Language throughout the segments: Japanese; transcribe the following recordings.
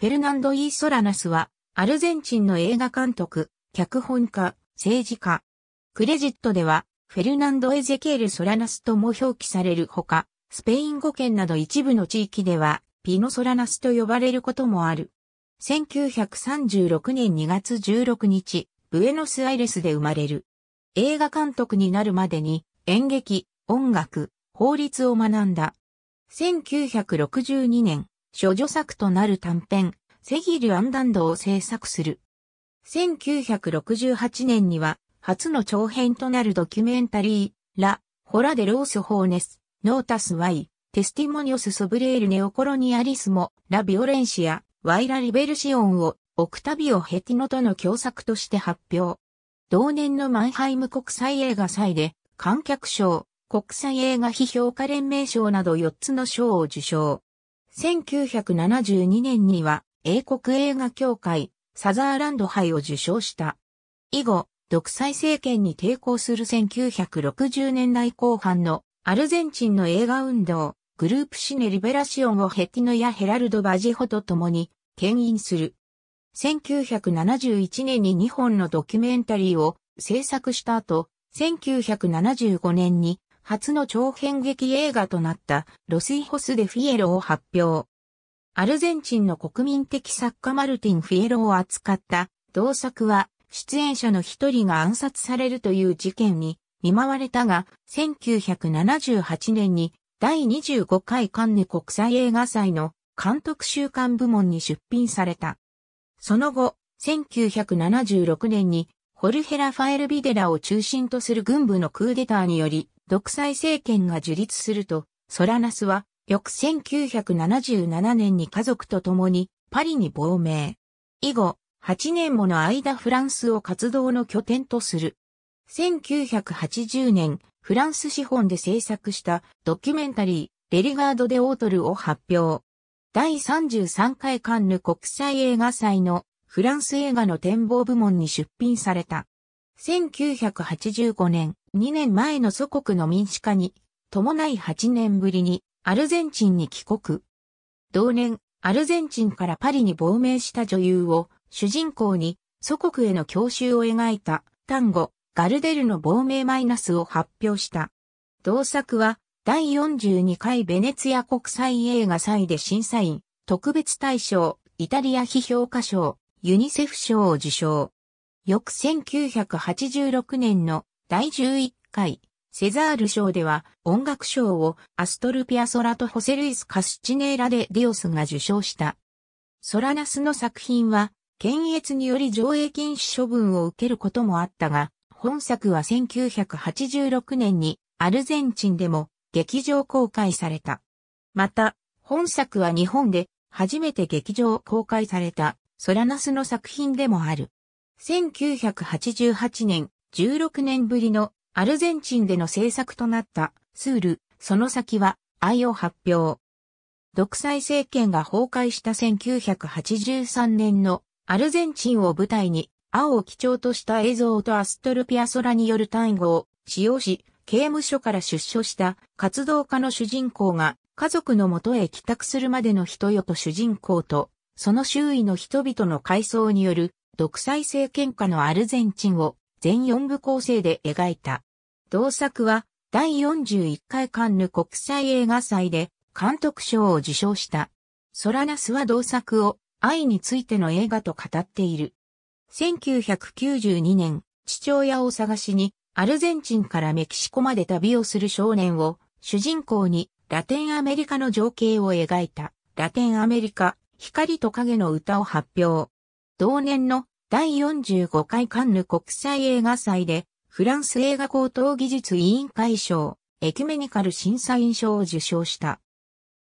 フェルナンド・イー・ソラナスは、アルゼンチンの映画監督、脚本家、政治家。クレジットでは、フェルナンド・エゼケール・ソラナスとも表記されるほか、スペイン語圏など一部の地域では、ピノ・ソラナスと呼ばれることもある。1936年2月16日、ブエノスアイレスで生まれる。映画監督になるまでに、演劇、音楽、法律を学んだ。1962年、処女作となる短編、セギル・アンダンドを制作する。1968年には、初の長編となるドキュメンタリー、ラ・ホラデロース・ホーネス、ノータス・ワイ、テスティモニオス・ソブレール・ネオコロニアリスモ、ラ・ビオレンシア、ワイラ・リベルシオンを、オクタビオ・ヘティノとの共作として発表。同年のマンハイム国際映画祭で、観客賞、国際映画批評家連盟賞など4つの賞を受賞。1972年には英国映画協会サザーランド杯を受賞した。以後、独裁政権に抵抗する1960年代後半のアルゼンチンの映画運動、グループシネリベラシオンをヘティノやヘラルド・バジホと共に牽引する。1971年に2本のドキュメンタリーを制作した後、1975年に初の長編劇映画となったロスイホス・デ・フィエロを発表。アルゼンチンの国民的作家マルティン・フィエロを扱った同作は出演者の一人が暗殺されるという事件に見舞われたが1978年に第25回カンヌ国際映画祭の監督週刊部門に出品された。その後、1976年にホルヘラ・ファエル・ビデラを中心とする軍部のクーデターにより、独裁政権が樹立すると、ソラナスは、翌1977年に家族と共にパリに亡命。以後、8年もの間フランスを活動の拠点とする。1980年、フランス資本で制作したドキュメンタリー、レリガード・デ・オートルを発表。第33回カンヌ国際映画祭のフランス映画の展望部門に出品された。1985年、2年前の祖国の民主化に、伴い8年ぶりに、アルゼンチンに帰国。同年、アルゼンチンからパリに亡命した女優を、主人公に、祖国への郷愁を描いた、単語、ガルデルの亡命マイナスを発表した。同作は、第42回ベネツィア国際映画祭で審査員、特別大賞、イタリア批評家賞、ユニセフ賞を受賞。翌1986年の第11回セザール賞では音楽賞をアストルピアソラとホセルイス・カスチネーラ・デ・ディオスが受賞した。ソラナスの作品は検閲により上映禁止処分を受けることもあったが、本作は1986年にアルゼンチンでも劇場公開された。また、本作は日本で初めて劇場公開されたソラナスの作品でもある。1988年、16年ぶりのアルゼンチンでの制作となったスール、その先は愛を発表。独裁政権が崩壊した1983年のアルゼンチンを舞台に青を基調とした映像とアストルピアソラによる単語を使用し、刑務所から出所した活動家の主人公が家族のもとへ帰宅するまでの人よと主人公とその周囲の人々の階層による独裁政権下のアルゼンチンを全4部構成で描いた。同作は第41回カンヌ国際映画祭で監督賞を受賞した。ソラナスは同作を愛についての映画と語っている。1992年、父親を探しにアルゼンチンからメキシコまで旅をする少年を主人公にラテンアメリカの情景を描いたラテンアメリカ光と影の歌を発表。同年の第45回カンヌ国際映画祭で、フランス映画高等技術委員会賞、エキュメニカル審査員賞を受賞した。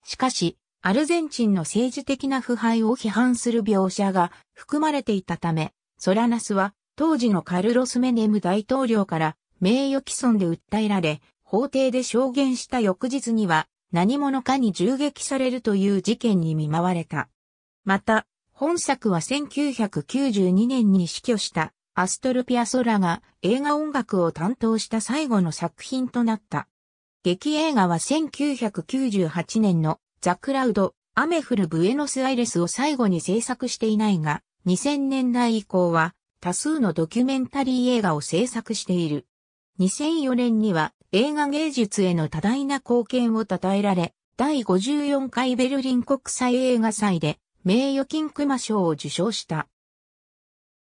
しかし、アルゼンチンの政治的な腐敗を批判する描写が含まれていたため、ソラナスは当時のカルロス・メネム大統領から名誉毀損で訴えられ、法廷で証言した翌日には何者かに銃撃されるという事件に見舞われた。また、本作は1992年に死去したアストルピアソラが映画音楽を担当した最後の作品となった。劇映画は1998年のザ・クラウド、アメフル・ブエノス・アイレスを最後に制作していないが、2000年代以降は多数のドキュメンタリー映画を制作している。2004年には映画芸術への多大な貢献を称えられ、第54回ベルリン国際映画祭で名誉金熊賞を受賞した。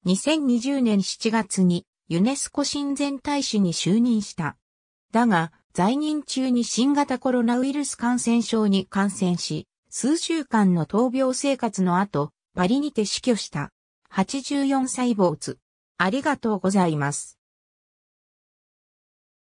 2020年7月にユネスコ親善大使に就任した。だが、在任中に新型コロナウイルス感染症に感染し、数週間の闘病生活の後、パリにて死去した。84歳坊主。ありがとうございます。